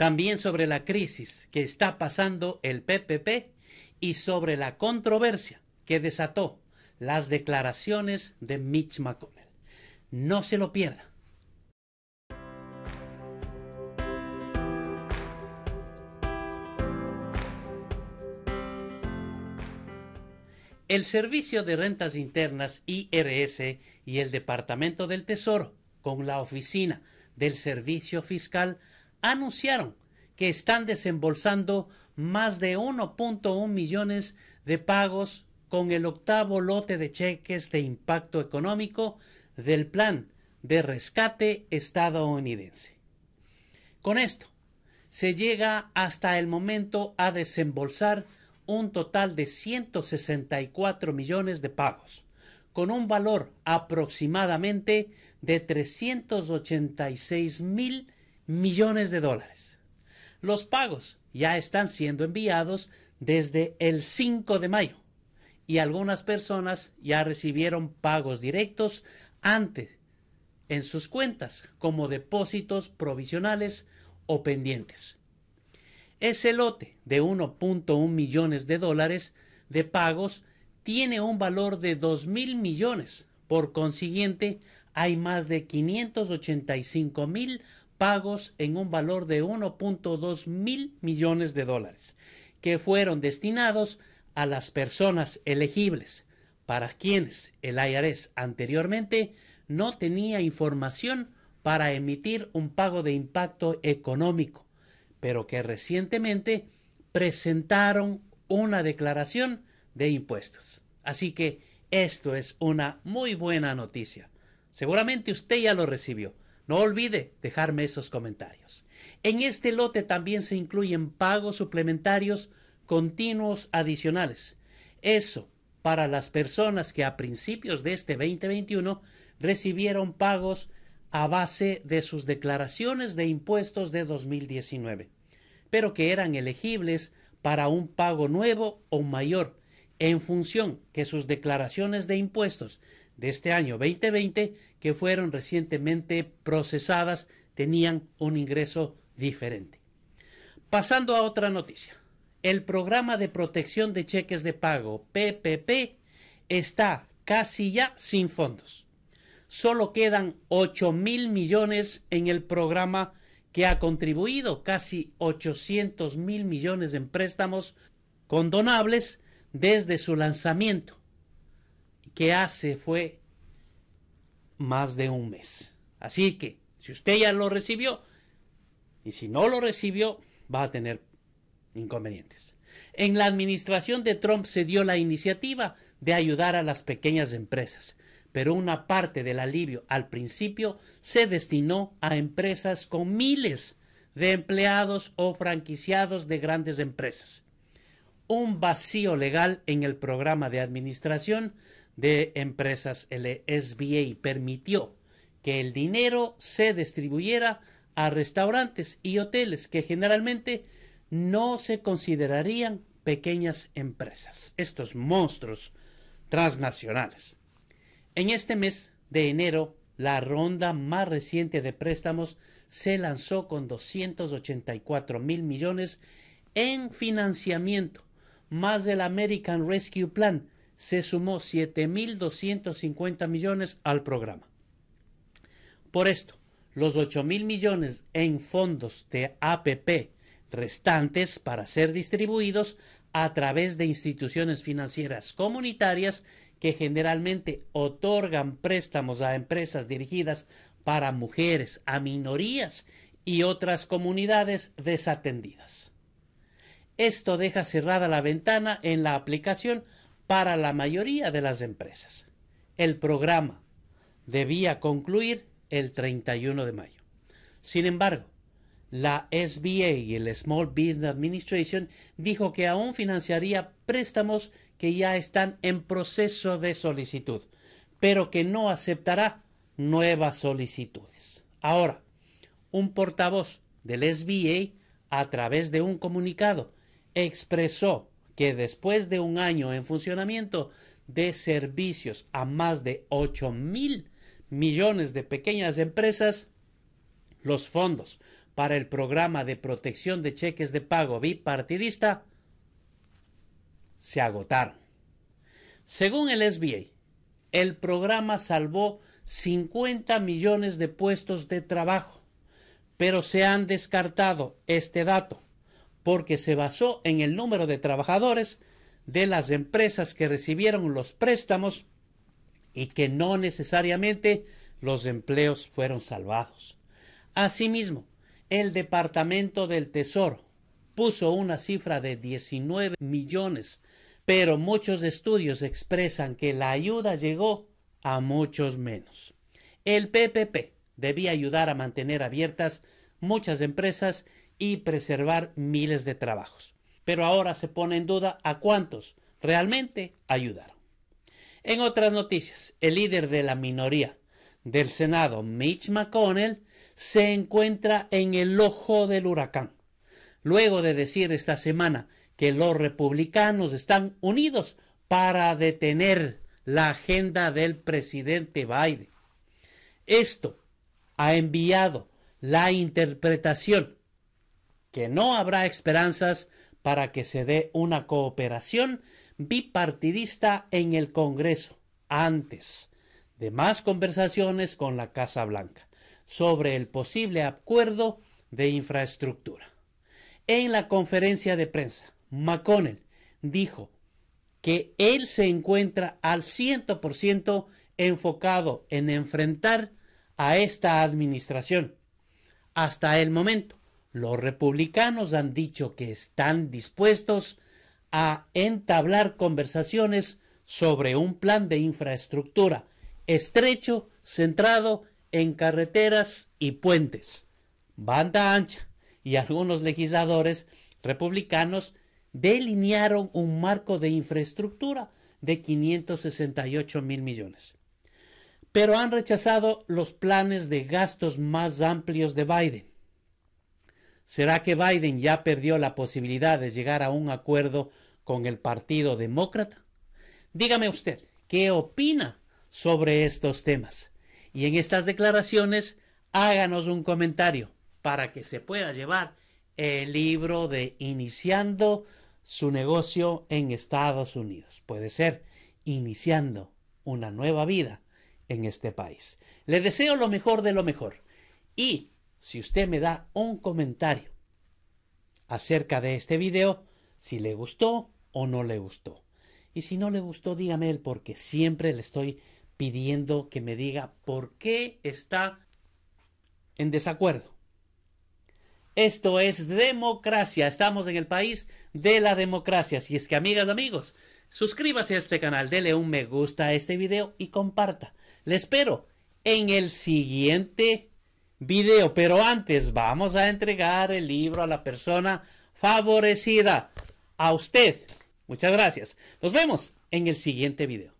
también sobre la crisis que está pasando el PPP y sobre la controversia que desató las declaraciones de Mitch McConnell. No se lo pierda. El Servicio de Rentas Internas IRS y el Departamento del Tesoro, con la Oficina del Servicio Fiscal, anunciaron que están desembolsando más de 1.1 millones de pagos con el octavo lote de cheques de impacto económico del plan de rescate estadounidense. Con esto, se llega hasta el momento a desembolsar un total de 164 millones de pagos, con un valor aproximadamente de 386 mil millones de dólares. Los pagos ya están siendo enviados desde el 5 de mayo y algunas personas ya recibieron pagos directos antes en sus cuentas como depósitos provisionales o pendientes. Ese lote de 1.1 millones de dólares de pagos tiene un valor de 2 mil millones. Por consiguiente, hay más de 585 mil pagos en un valor de 1.2 mil millones de dólares, que fueron destinados a las personas elegibles, para quienes el IRS anteriormente no tenía información para emitir un pago de impacto económico, pero que recientemente presentaron una declaración de impuestos. Así que esto es una muy buena noticia. Seguramente usted ya lo recibió. No olvide dejarme esos comentarios. En este lote también se incluyen pagos suplementarios continuos adicionales. Eso para las personas que a principios de este 2021 recibieron pagos a base de sus declaraciones de impuestos de 2019, pero que eran elegibles para un pago nuevo o mayor en función que sus declaraciones de impuestos de este año 2020 que fueron recientemente procesadas tenían un ingreso diferente. Pasando a otra noticia. El programa de protección de cheques de pago PPP está casi ya sin fondos. Solo quedan 8 mil millones en el programa que ha contribuido casi 800 mil millones en préstamos condonables desde su lanzamiento que hace fue más de un mes. Así que, si usted ya lo recibió, y si no lo recibió, va a tener inconvenientes. En la administración de Trump se dio la iniciativa de ayudar a las pequeñas empresas, pero una parte del alivio al principio se destinó a empresas con miles de empleados o franquiciados de grandes empresas. Un vacío legal en el programa de administración de Empresas, el SBA, permitió que el dinero se distribuyera a restaurantes y hoteles que generalmente no se considerarían pequeñas empresas, estos monstruos transnacionales. En este mes de enero, la ronda más reciente de préstamos se lanzó con 284 mil millones en financiamiento, más del American Rescue Plan, se sumó 7.250 millones al programa. Por esto, los 8.000 millones en fondos de APP restantes para ser distribuidos a través de instituciones financieras comunitarias que generalmente otorgan préstamos a empresas dirigidas para mujeres, a minorías y otras comunidades desatendidas. Esto deja cerrada la ventana en la aplicación para la mayoría de las empresas. El programa debía concluir el 31 de mayo. Sin embargo, la SBA y el Small Business Administration dijo que aún financiaría préstamos que ya están en proceso de solicitud, pero que no aceptará nuevas solicitudes. Ahora, un portavoz del SBA, a través de un comunicado, expresó que después de un año en funcionamiento de servicios a más de 8 mil millones de pequeñas empresas, los fondos para el programa de protección de cheques de pago bipartidista se agotaron. Según el SBA, el programa salvó 50 millones de puestos de trabajo, pero se han descartado este dato porque se basó en el número de trabajadores de las empresas que recibieron los préstamos y que no necesariamente los empleos fueron salvados. Asimismo, el Departamento del Tesoro puso una cifra de 19 millones, pero muchos estudios expresan que la ayuda llegó a muchos menos. El PPP debía ayudar a mantener abiertas muchas empresas y preservar miles de trabajos. Pero ahora se pone en duda a cuántos realmente ayudaron. En otras noticias, el líder de la minoría del Senado, Mitch McConnell, se encuentra en el ojo del huracán. Luego de decir esta semana que los republicanos están unidos para detener la agenda del presidente Biden. Esto ha enviado la interpretación que no habrá esperanzas para que se dé una cooperación bipartidista en el Congreso antes de más conversaciones con la Casa Blanca sobre el posible acuerdo de infraestructura. En la conferencia de prensa, McConnell dijo que él se encuentra al 100% enfocado en enfrentar a esta administración hasta el momento los republicanos han dicho que están dispuestos a entablar conversaciones sobre un plan de infraestructura estrecho centrado en carreteras y puentes, banda ancha, y algunos legisladores republicanos delinearon un marco de infraestructura de 568 mil millones. Pero han rechazado los planes de gastos más amplios de Biden. ¿Será que Biden ya perdió la posibilidad de llegar a un acuerdo con el Partido Demócrata? Dígame usted, ¿qué opina sobre estos temas? Y en estas declaraciones, háganos un comentario para que se pueda llevar el libro de Iniciando su negocio en Estados Unidos. Puede ser iniciando una nueva vida en este país. Le deseo lo mejor de lo mejor. Y si usted me da un comentario acerca de este video, si le gustó o no le gustó. Y si no le gustó, dígame el porque siempre le estoy pidiendo que me diga por qué está en desacuerdo. Esto es democracia. Estamos en el país de la democracia. Si es que, amigas y amigos, suscríbase a este canal, dele un me gusta a este video y comparta. Le espero en el siguiente video. Pero antes vamos a entregar el libro a la persona favorecida, a usted. Muchas gracias. Nos vemos en el siguiente video.